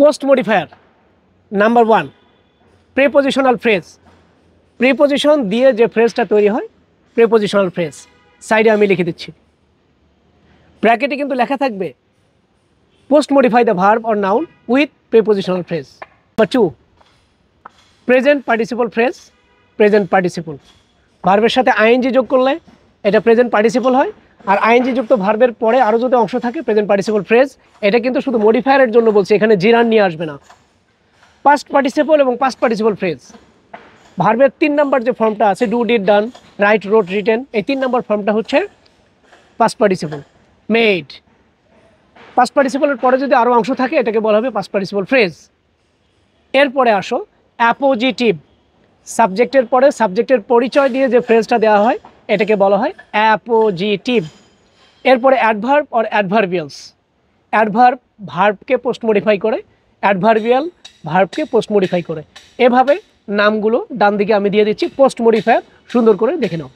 post modifier number one prepositional phrase preposition দিয়ে যে ফ্রেজটা তৈরি হয় প্রিপোজিশনাল ফ্রেজ সাইডে আমি লিখে দিচ্ছি ব্র্যাকেটে কিন্তু লেখা থাকবে post modify the verb or noun with prepositional phrase বা to present participle phrase present participle ভার্বের সাথে আইএনজি যোগ করলে এটা প্রেজেন্ট পার্টিসিপল হয় আর আইএনজি যুক্ত ভার্বের পরে আরও যদি অংশ থাকে প্রেজেন্ট পার্টিসিপল ফ্রেজ এটা কিন্তু শুধু মডিফায়ারের জন্য বলছি এখানে জিরান নিয়ে আসবে না পাস্ট পার্টিসিপল এবং পাস্ট পার্টিসিপল ফ্রেজ ভার্বের তিন নাম্বার যে ফর্মটা আছে do did done write wrote written এই তিন নাম্বার ফর্মটা হচ্ছে পাস্ট পার্টিসিপল মেড পাস্ট পার্টিসিপলের পরে যদি আরও অংশ থাকে এটাকে বলা হবে পাস্ট পার্টিসিপল ফ্রেজ এরপরে আসো অ্যাপোজিটিভ সাবজেক্টের পরে সাবজেক্টের পরিচয় দিয়ে যে ফ্রেজটা দেওয়া হয় এটাকে বলা হয় অ্যাপোজিটিভ এরপরে অ্যাডভার্ব অর অ্যাডভার্বিয়ালস অ্যাডভার্ব ভার্বকে পোস্ট মডিফাই করে অ্যাডভার্বিয়াল ভার্বকে পোস্ট মডিফাই করে এভাবে নামগুলো ডান দিকে আমি দিয়ে দিচ্ছি পোস্ট মডিফায়ার সুন্দর করে দেখে নাও